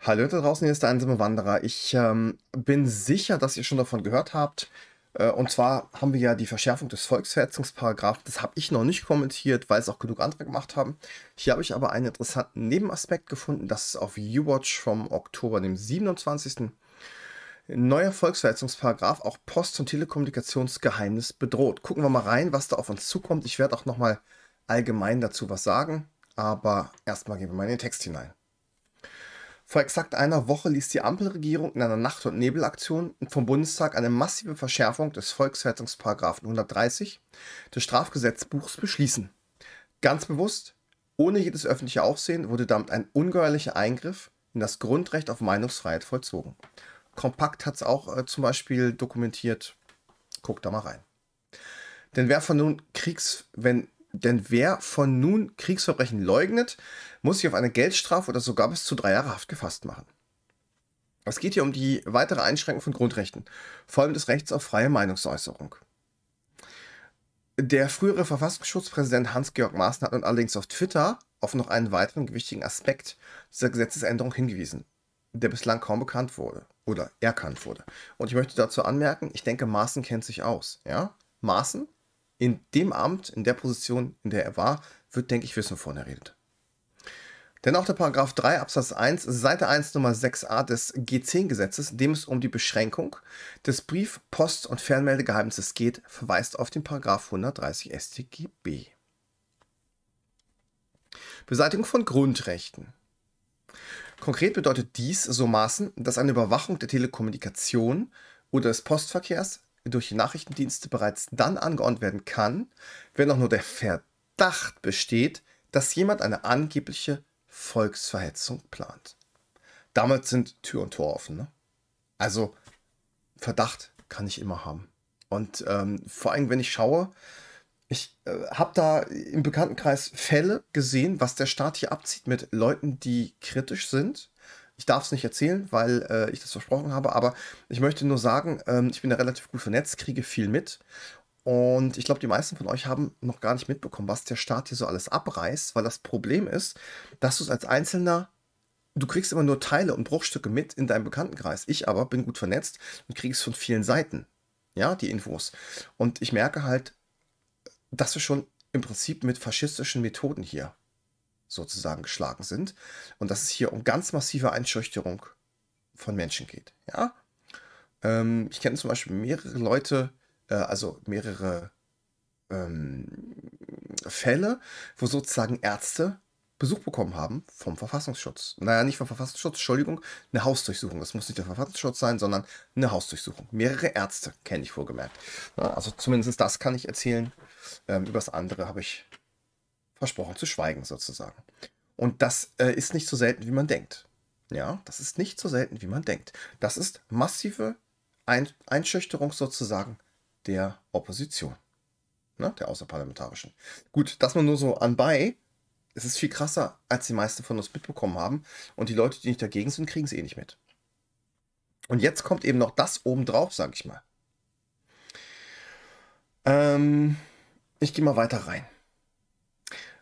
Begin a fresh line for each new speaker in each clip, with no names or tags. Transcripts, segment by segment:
Hallo da draußen, hier ist der einsame Wanderer. Ich ähm, bin sicher, dass ihr schon davon gehört habt. Äh, und zwar haben wir ja die Verschärfung des Volksverhetzungsparagraphen. Das habe ich noch nicht kommentiert, weil es auch genug andere gemacht haben. Hier habe ich aber einen interessanten Nebenaspekt gefunden. Das ist auf YouWatch vom Oktober, dem 27. Neuer Volksverhetzungsparagraph, auch Post- und Telekommunikationsgeheimnis bedroht. Gucken wir mal rein, was da auf uns zukommt. Ich werde auch nochmal allgemein dazu was sagen. Aber erstmal gehen wir mal in den Text hinein. Vor exakt einer Woche ließ die Ampelregierung in einer Nacht- und Nebelaktion vom Bundestag eine massive Verschärfung des Volksverhetzungsparagraphen 130 des Strafgesetzbuchs beschließen. Ganz bewusst, ohne jedes öffentliche Aufsehen, wurde damit ein ungeheuerlicher Eingriff in das Grundrecht auf Meinungsfreiheit vollzogen. Kompakt hat es auch äh, zum Beispiel dokumentiert. Guckt da mal rein. Denn wer von nun Kriegs, wenn denn wer von nun Kriegsverbrechen leugnet, muss sich auf eine Geldstrafe oder sogar bis zu drei Jahre Haft gefasst machen. Es geht hier um die weitere Einschränkung von Grundrechten, vor allem des Rechts auf freie Meinungsäußerung. Der frühere Verfassungsschutzpräsident Hans-Georg Maaßen hat nun allerdings auf Twitter auf noch einen weiteren gewichtigen Aspekt dieser Gesetzesänderung hingewiesen, der bislang kaum bekannt wurde oder erkannt wurde. Und ich möchte dazu anmerken, ich denke, Maaßen kennt sich aus. Ja? Maaßen in dem Amt, in der Position, in der er war, wird, denke ich, Wissen redet. Denn auch der Paragraph 3 Absatz 1, Seite 1 Nummer 6a des G10-Gesetzes, in dem es um die Beschränkung des Brief-, Post- und Fernmeldegeheimnisses geht, verweist auf den Paragraph 130 StGB. Beseitigung von Grundrechten. Konkret bedeutet dies so maßen, dass eine Überwachung der Telekommunikation oder des Postverkehrs durch die Nachrichtendienste bereits dann angeordnet werden kann, wenn auch nur der Verdacht besteht, dass jemand eine angebliche Volksverhetzung plant. Damit sind Tür und Tor offen. Ne? Also Verdacht kann ich immer haben. Und ähm, vor allem, wenn ich schaue, ich äh, habe da im Bekanntenkreis Fälle gesehen, was der Staat hier abzieht mit Leuten, die kritisch sind ich darf es nicht erzählen, weil äh, ich das versprochen habe, aber ich möchte nur sagen, ähm, ich bin da relativ gut vernetzt, kriege viel mit. Und ich glaube, die meisten von euch haben noch gar nicht mitbekommen, was der Staat hier so alles abreißt, weil das Problem ist, dass du es als Einzelner du kriegst immer nur Teile und Bruchstücke mit in deinem Bekanntenkreis. Ich aber bin gut vernetzt und kriege es von vielen Seiten, ja, die Infos. Und ich merke halt, dass wir schon im Prinzip mit faschistischen Methoden hier sozusagen geschlagen sind und dass es hier um ganz massive Einschüchterung von Menschen geht. Ja? Ähm, ich kenne zum Beispiel mehrere Leute, äh, also mehrere ähm, Fälle, wo sozusagen Ärzte Besuch bekommen haben vom Verfassungsschutz. Naja, nicht vom Verfassungsschutz, Entschuldigung, eine Hausdurchsuchung. Das muss nicht der Verfassungsschutz sein, sondern eine Hausdurchsuchung. Mehrere Ärzte kenne ich wohlgemerkt. Also zumindest das kann ich erzählen. Ähm, übers andere habe ich versprochen zu schweigen sozusagen. Und das äh, ist nicht so selten, wie man denkt. Ja, das ist nicht so selten, wie man denkt. Das ist massive Ein Einschüchterung sozusagen der Opposition, ne, der außerparlamentarischen. Gut, das man nur so anbei, es ist viel krasser, als die meisten von uns mitbekommen haben. Und die Leute, die nicht dagegen sind, kriegen es eh nicht mit. Und jetzt kommt eben noch das obendrauf, sage ich mal. Ähm, ich gehe mal weiter rein.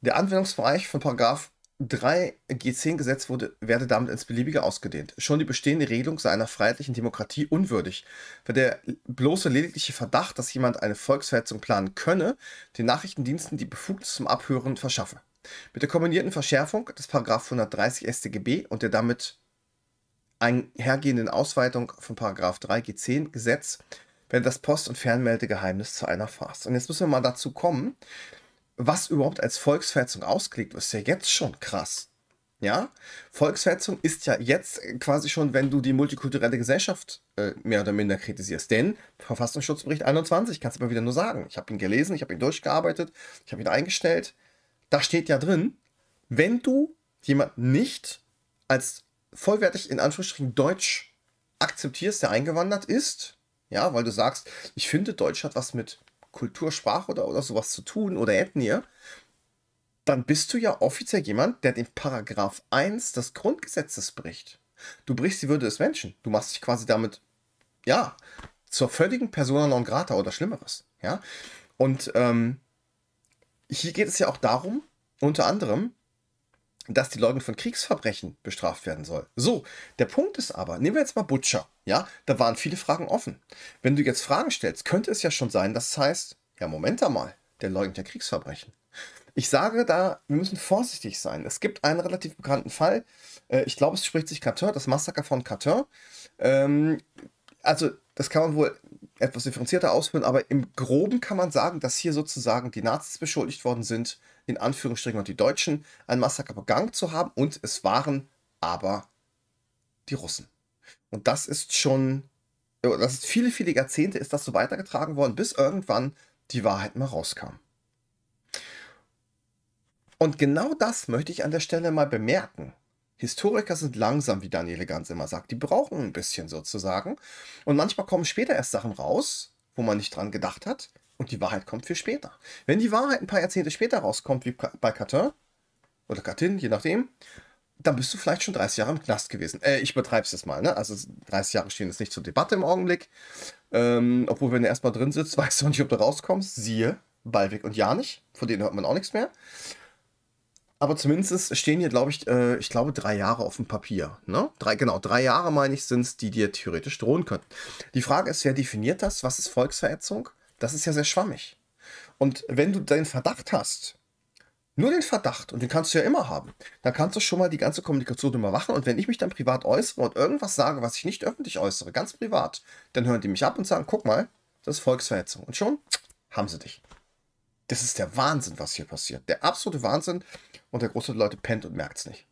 Der Anwendungsbereich von Paragraph 3 G10 Gesetz wurde, werde damit ins Beliebige ausgedehnt. Schon die bestehende Regelung sei einer freiheitlichen Demokratie unwürdig, weil der bloße ledigliche Verdacht, dass jemand eine Volksverhetzung planen könne, den Nachrichtendiensten die Befugnis zum Abhören verschaffe. Mit der kombinierten Verschärfung des Paragraph 130 StGB und der damit einhergehenden Ausweitung von Paragraph 3 G10 Gesetz werde das Post- und Fernmeldegeheimnis zu einer Farce. Und jetzt müssen wir mal dazu kommen, was überhaupt als Volksverhetzung ausgelegt wird, ist ja jetzt schon krass. Ja, Volksverhetzung ist ja jetzt quasi schon, wenn du die multikulturelle Gesellschaft äh, mehr oder minder kritisierst. Denn Verfassungsschutzbericht 21, kannst du mal wieder nur sagen. Ich habe ihn gelesen, ich habe ihn durchgearbeitet, ich habe ihn eingestellt. Da steht ja drin, wenn du jemanden nicht als vollwertig in Anführungsstrichen deutsch akzeptierst, der eingewandert ist, ja, weil du sagst, ich finde, Deutsch hat was mit Kultursprache oder, oder sowas zu tun oder Ethnie, dann bist du ja offiziell jemand, der den Paragraph 1 des Grundgesetzes bricht. Du brichst die Würde des Menschen. Du machst dich quasi damit, ja, zur völligen Persona non grata oder Schlimmeres. Ja? Und ähm, hier geht es ja auch darum, unter anderem, dass die Leugnung von Kriegsverbrechen bestraft werden soll. So, der Punkt ist aber, nehmen wir jetzt mal Butcher, ja, da waren viele Fragen offen. Wenn du jetzt Fragen stellst, könnte es ja schon sein, dass es heißt, ja, Moment einmal, der leugnet ja Kriegsverbrechen. Ich sage da, wir müssen vorsichtig sein. Es gibt einen relativ bekannten Fall, äh, ich glaube, es spricht sich Cartin, das Massaker von Cartin. Ähm, also, das kann man wohl etwas differenzierter ausführen, aber im Groben kann man sagen, dass hier sozusagen die Nazis beschuldigt worden sind, in Anführungsstrichen und die Deutschen, ein Massaker begangen zu haben und es waren aber die Russen. Und das ist schon, äh, das ist viele, viele Jahrzehnte ist das so weitergetragen worden, bis irgendwann die Wahrheit mal rauskam. Und genau das möchte ich an der Stelle mal bemerken. Historiker sind langsam, wie Daniele Ganz immer sagt. Die brauchen ein bisschen sozusagen. Und manchmal kommen später erst Sachen raus, wo man nicht dran gedacht hat. Und die Wahrheit kommt viel später. Wenn die Wahrheit ein paar Jahrzehnte später rauskommt, wie bei Catin oder Catin, je nachdem, dann bist du vielleicht schon 30 Jahre im Knast gewesen. Äh, ich betreibe es jetzt mal, ne? Also 30 Jahre stehen jetzt nicht zur Debatte im Augenblick. Ähm, obwohl, wenn du erstmal drin sitzt, weißt du auch nicht, ob du rauskommst. Siehe Balvik und Janich, von denen hört man auch nichts mehr. Aber zumindest stehen hier, glaube ich, äh, ich glaube, drei Jahre auf dem Papier. Ne? Drei, genau, drei Jahre, meine ich, sind es, die dir theoretisch drohen könnten. Die Frage ist, wer definiert das? Was ist Volksverhetzung? Das ist ja sehr schwammig. Und wenn du den Verdacht hast, nur den Verdacht, und den kannst du ja immer haben, dann kannst du schon mal die ganze Kommunikation überwachen. Und wenn ich mich dann privat äußere und irgendwas sage, was ich nicht öffentlich äußere, ganz privat, dann hören die mich ab und sagen, guck mal, das ist Volksverhetzung. Und schon haben sie dich. Das ist der Wahnsinn, was hier passiert. Der absolute Wahnsinn. Und der große Leute pennt und merkt es nicht.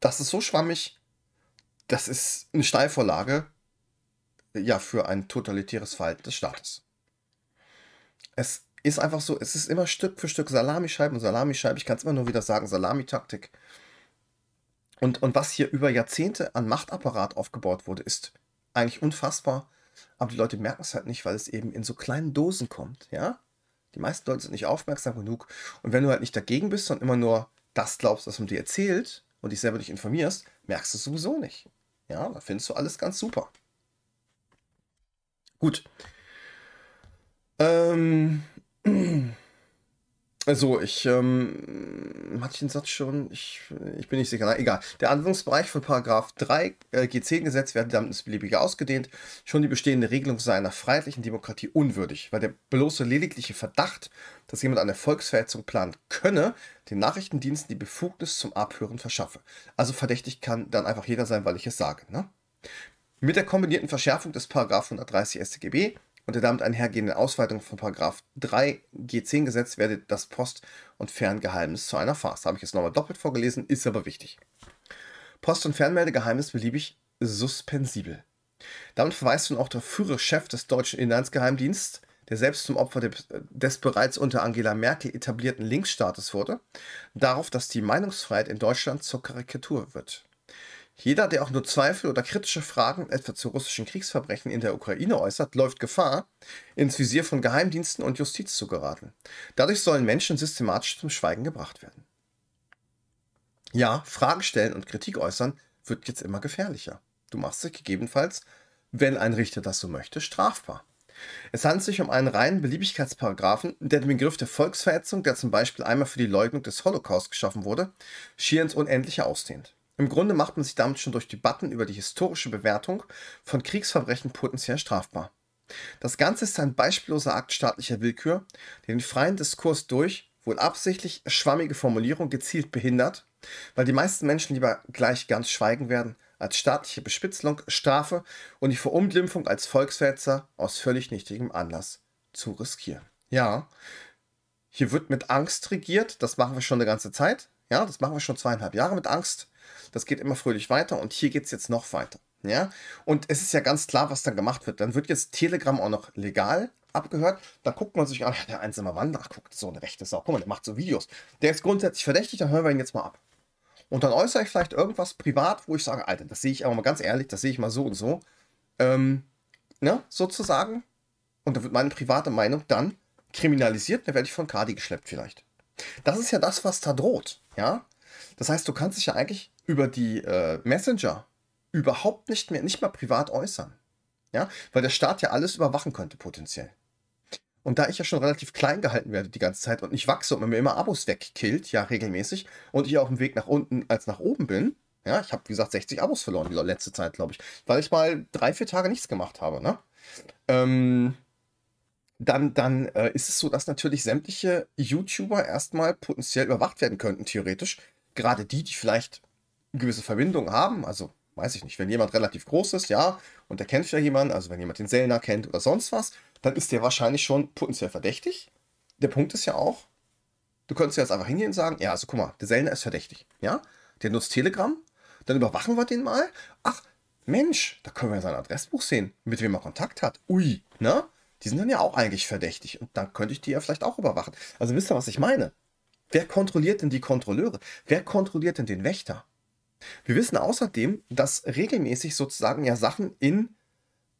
Das ist so schwammig. Das ist eine Steilvorlage ja, für ein totalitäres Verhalten des Staates. Es ist einfach so, es ist immer Stück für Stück Salamischeiben und Salamischeiben. Ich kann es immer nur wieder sagen, Salamitaktik. Und, und was hier über Jahrzehnte an Machtapparat aufgebaut wurde, ist eigentlich unfassbar aber die Leute merken es halt nicht, weil es eben in so kleinen Dosen kommt, ja? Die meisten Leute sind nicht aufmerksam genug und wenn du halt nicht dagegen bist sondern immer nur das glaubst, was man dir erzählt und dich selber nicht informierst, merkst du es sowieso nicht. Ja, da findest du alles ganz super. Gut. Ähm. Also, ich, ähm, hatte ich den Satz schon? Ich, ich bin nicht sicher. Na, egal. Der Anwendungsbereich von Paragraph 3 äh, G10-Gesetz wäre damit ins Beliebige ausgedehnt. Schon die bestehende Regelung sei einer freiheitlichen Demokratie unwürdig, weil der bloße ledigliche Verdacht, dass jemand eine Volksverhetzung planen könne, den Nachrichtendiensten die Befugnis zum Abhören verschaffe. Also verdächtig kann dann einfach jeder sein, weil ich es sage. Ne? Mit der kombinierten Verschärfung des Paragraph 130 StGB und der damit einhergehenden Ausweitung von 3 G10-Gesetz werde das Post- und Ferngeheimnis zu einer Farce. Habe ich jetzt nochmal doppelt vorgelesen, ist aber wichtig. Post- und Fernmeldegeheimnis beliebig suspensibel. Damit verweist nun auch der Chef des deutschen Inlandsgeheimdienstes, der selbst zum Opfer des bereits unter Angela Merkel etablierten Linksstaates wurde, darauf, dass die Meinungsfreiheit in Deutschland zur Karikatur wird. Jeder, der auch nur Zweifel oder kritische Fragen etwa zu russischen Kriegsverbrechen in der Ukraine äußert, läuft Gefahr, ins Visier von Geheimdiensten und Justiz zu geraten. Dadurch sollen Menschen systematisch zum Schweigen gebracht werden. Ja, Fragen stellen und Kritik äußern wird jetzt immer gefährlicher. Du machst dich gegebenenfalls, wenn ein Richter das so möchte, strafbar. Es handelt sich um einen reinen Beliebigkeitsparagraphen, der den Begriff der Volksverhetzung, der zum Beispiel einmal für die Leugnung des Holocaust geschaffen wurde, schier ins Unendliche ausdehnt. Im Grunde macht man sich damit schon durch Debatten über die historische Bewertung von Kriegsverbrechen potenziell strafbar. Das Ganze ist ein beispielloser Akt staatlicher Willkür, der den freien Diskurs durch wohl absichtlich schwammige Formulierung gezielt behindert, weil die meisten Menschen lieber gleich ganz schweigen werden, als staatliche Bespitzelung, Strafe und die Verunglimpfung als Volksverhetzer aus völlig nichtigem Anlass zu riskieren. Ja, hier wird mit Angst regiert, das machen wir schon eine ganze Zeit, ja, das machen wir schon zweieinhalb Jahre mit Angst. Das geht immer fröhlich weiter und hier geht es jetzt noch weiter. Ja? Und es ist ja ganz klar, was dann gemacht wird. Dann wird jetzt Telegram auch noch legal abgehört. Da guckt man sich an, der einsame Wanderer guckt, so eine rechte Sau. Guck mal, der macht so Videos. Der ist grundsätzlich verdächtig, dann hören wir ihn jetzt mal ab. Und dann äußere ich vielleicht irgendwas privat, wo ich sage, Alter, das sehe ich aber mal ganz ehrlich, das sehe ich mal so und so. Ähm, ne, sozusagen. Und da wird meine private Meinung dann kriminalisiert, dann werde ich von Kadi geschleppt vielleicht. Das ist ja das, was da droht, ja. Das heißt, du kannst dich ja eigentlich über die äh, Messenger überhaupt nicht mehr, nicht mal privat äußern. Ja, weil der Staat ja alles überwachen könnte potenziell. Und da ich ja schon relativ klein gehalten werde die ganze Zeit und nicht wachse und man mir immer Abos wegkillt, ja regelmäßig, und ich auf dem Weg nach unten als nach oben bin, ja, ich habe wie gesagt 60 Abos verloren die letzte Zeit, glaube ich, weil ich mal drei, vier Tage nichts gemacht habe, ne? Ähm, dann, dann äh, ist es so, dass natürlich sämtliche YouTuber erstmal potenziell überwacht werden könnten, theoretisch, gerade die, die vielleicht eine gewisse Verbindung haben, also weiß ich nicht, wenn jemand relativ groß ist, ja, und der kennt ja jemanden, also wenn jemand den Sellner kennt oder sonst was, dann ist der wahrscheinlich schon potenziell verdächtig. Der Punkt ist ja auch, du könntest jetzt einfach hingehen und sagen, ja, also guck mal, der Sellner ist verdächtig, ja, der nutzt Telegram, dann überwachen wir den mal, ach, Mensch, da können wir ja sein Adressbuch sehen, mit wem er Kontakt hat, ui, ne? Die sind dann ja auch eigentlich verdächtig und dann könnte ich die ja vielleicht auch überwachen. Also wisst ihr, was ich meine? Wer kontrolliert denn die Kontrolleure? Wer kontrolliert denn den Wächter? Wir wissen außerdem, dass regelmäßig sozusagen ja Sachen in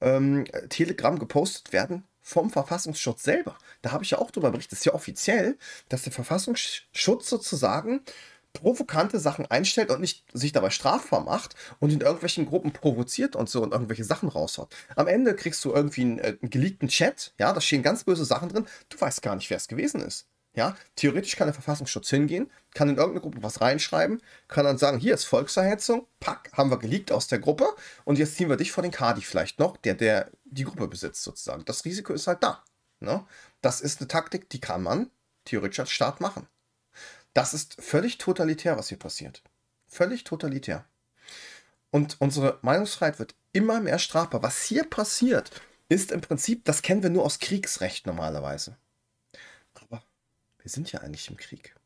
ähm, Telegram gepostet werden vom Verfassungsschutz selber. Da habe ich ja auch darüber berichtet. Es ist ja offiziell, dass der Verfassungsschutz sozusagen provokante Sachen einstellt und nicht sich dabei strafbar macht und in irgendwelchen Gruppen provoziert und so und irgendwelche Sachen raushaut. Am Ende kriegst du irgendwie einen, äh, einen geleakten Chat, ja, da stehen ganz böse Sachen drin, du weißt gar nicht, wer es gewesen ist. Ja, theoretisch kann der Verfassungsschutz hingehen, kann in irgendeine Gruppe was reinschreiben, kann dann sagen, hier ist Volksverhetzung, pack, haben wir geleakt aus der Gruppe und jetzt ziehen wir dich vor den Kadi vielleicht noch, der, der die Gruppe besitzt sozusagen. Das Risiko ist halt da. Ne? Das ist eine Taktik, die kann man theoretisch als Staat machen. Das ist völlig totalitär, was hier passiert. Völlig totalitär. Und unsere Meinungsfreiheit wird immer mehr strafbar. Was hier passiert, ist im Prinzip, das kennen wir nur aus Kriegsrecht normalerweise wir sind ja eigentlich im Krieg.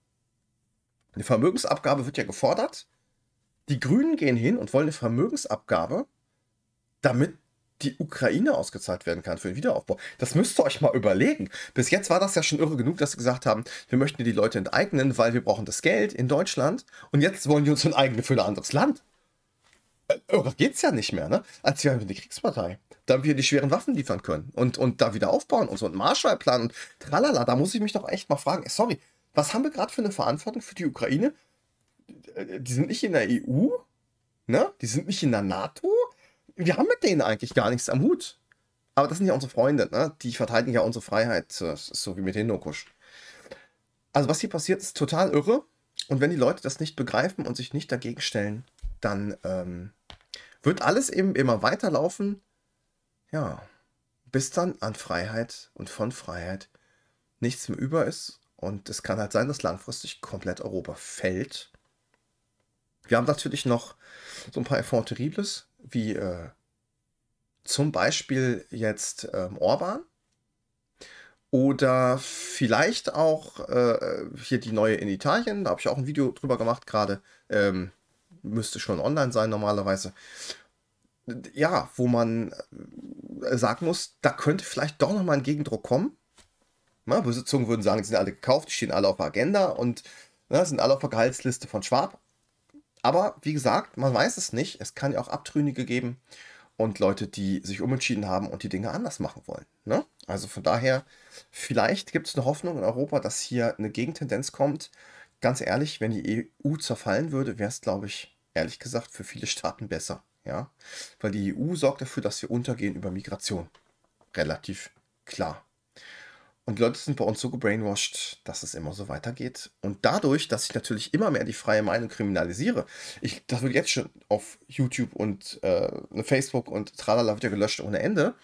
Eine Vermögensabgabe wird ja gefordert. Die Grünen gehen hin und wollen eine Vermögensabgabe, damit die Ukraine ausgezahlt werden kann für den Wiederaufbau. Das müsst ihr euch mal überlegen. Bis jetzt war das ja schon irre genug, dass sie gesagt haben, wir möchten die Leute enteignen, weil wir brauchen das Geld in Deutschland und jetzt wollen die uns enteignen für ein anderes Land geht es ja nicht mehr, ne? Als wir eine Kriegspartei. Da wir die schweren Waffen liefern können und, und da wieder aufbauen und so einen Marshallplan und tralala. Da muss ich mich doch echt mal fragen, sorry, was haben wir gerade für eine Verantwortung für die Ukraine? Die sind nicht in der EU, ne? Die sind nicht in der NATO. Wir haben mit denen eigentlich gar nichts am Hut. Aber das sind ja unsere Freunde, ne? Die verteidigen ja unsere Freiheit, so wie mit den Nokusch. Also was hier passiert, ist total irre. Und wenn die Leute das nicht begreifen und sich nicht dagegen stellen, dann ähm, wird alles eben immer weiterlaufen, ja, bis dann an Freiheit und von Freiheit nichts mehr über ist. Und es kann halt sein, dass langfristig komplett Europa fällt. Wir haben natürlich noch so ein paar Effort Terribles, wie äh, zum Beispiel jetzt ähm, Orban oder vielleicht auch äh, hier die neue in Italien, da habe ich auch ein Video drüber gemacht gerade, ähm, müsste schon online sein normalerweise. Ja, wo man äh, sagen muss, da könnte vielleicht doch nochmal ein Gegendruck kommen. Na, Besitzungen würden sagen, die sind alle gekauft, die stehen alle auf der Agenda und na, sind alle auf der Gehaltsliste von Schwab. Aber wie gesagt, man weiß es nicht. Es kann ja auch Abtrünnige geben und Leute, die sich umentschieden haben und die Dinge anders machen wollen. Ne? Also von daher, vielleicht gibt es eine Hoffnung in Europa, dass hier eine Gegentendenz kommt ganz ehrlich, wenn die EU zerfallen würde, wäre es, glaube ich, ehrlich gesagt, für viele Staaten besser. Ja? Weil die EU sorgt dafür, dass wir untergehen über Migration. Relativ klar. Und die Leute sind bei uns so gebrainwashed, dass es immer so weitergeht. Und dadurch, dass ich natürlich immer mehr die freie Meinung kriminalisiere, ich, das wird jetzt schon auf YouTube und äh, ne, Facebook und tralala wieder gelöscht ohne Ende.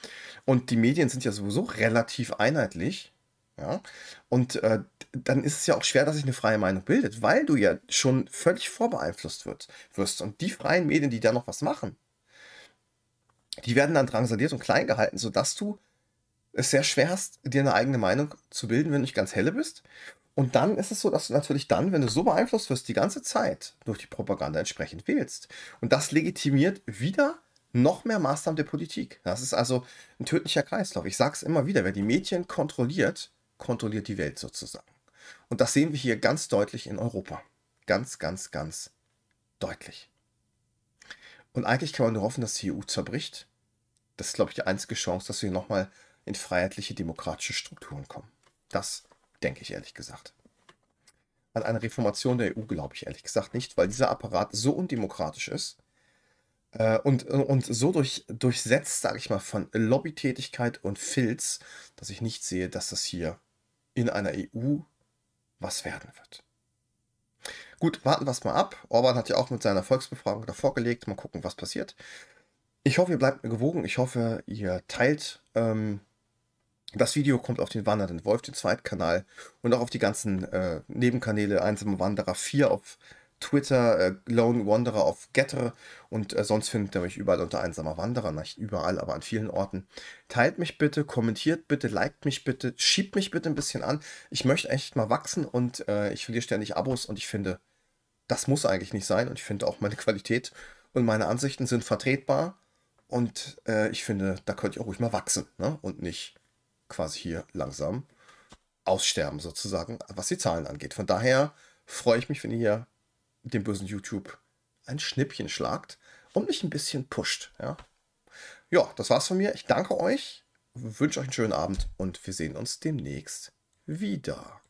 Und die Medien sind ja sowieso relativ einheitlich. Ja? Und äh, dann ist es ja auch schwer, dass sich eine freie Meinung bildet, weil du ja schon völlig vorbeeinflusst wird, wirst. Und die freien Medien, die da noch was machen, die werden dann drangsaliert und klein gehalten, sodass du es sehr schwer hast, dir eine eigene Meinung zu bilden, wenn du nicht ganz helle bist. Und dann ist es so, dass du natürlich dann, wenn du so beeinflusst wirst, die ganze Zeit durch die Propaganda entsprechend wählst. Und das legitimiert wieder noch mehr Maßnahmen der Politik. Das ist also ein tödlicher Kreislauf. Ich sage es immer wieder, wer die Medien kontrolliert, kontrolliert die Welt sozusagen. Und das sehen wir hier ganz deutlich in Europa. Ganz, ganz, ganz deutlich. Und eigentlich kann man nur hoffen, dass die EU zerbricht. Das ist, glaube ich, die einzige Chance, dass wir nochmal in freiheitliche demokratische Strukturen kommen. Das denke ich ehrlich gesagt. An eine Reformation der EU glaube ich ehrlich gesagt nicht, weil dieser Apparat so undemokratisch ist äh, und, und so durch, durchsetzt, sage ich mal, von Lobbytätigkeit und Filz, dass ich nicht sehe, dass das hier in einer EU was werden wird. Gut, warten wir es mal ab. Orban hat ja auch mit seiner Volksbefragung davor gelegt. Mal gucken, was passiert. Ich hoffe, ihr bleibt mir gewogen. Ich hoffe, ihr teilt. Ähm, das Video kommt auf den Wandernden Wolf, den Zweitkanal und auch auf die ganzen äh, Nebenkanäle Einsame Wanderer 4 auf Twitter, äh, Lone Wanderer auf Getter und äh, sonst findet ihr mich überall unter einsamer Wanderer, nicht überall, aber an vielen Orten. Teilt mich bitte, kommentiert bitte, liked mich bitte, schiebt mich bitte ein bisschen an. Ich möchte echt mal wachsen und äh, ich verliere ständig Abos und ich finde, das muss eigentlich nicht sein und ich finde auch meine Qualität und meine Ansichten sind vertretbar und äh, ich finde, da könnt ihr auch ruhig mal wachsen ne? und nicht quasi hier langsam aussterben sozusagen, was die Zahlen angeht. Von daher freue ich mich, wenn ihr hier dem bösen YouTube ein Schnippchen schlagt und mich ein bisschen pusht. Ja, ja das war's von mir. Ich danke euch, wünsche euch einen schönen Abend und wir sehen uns demnächst wieder.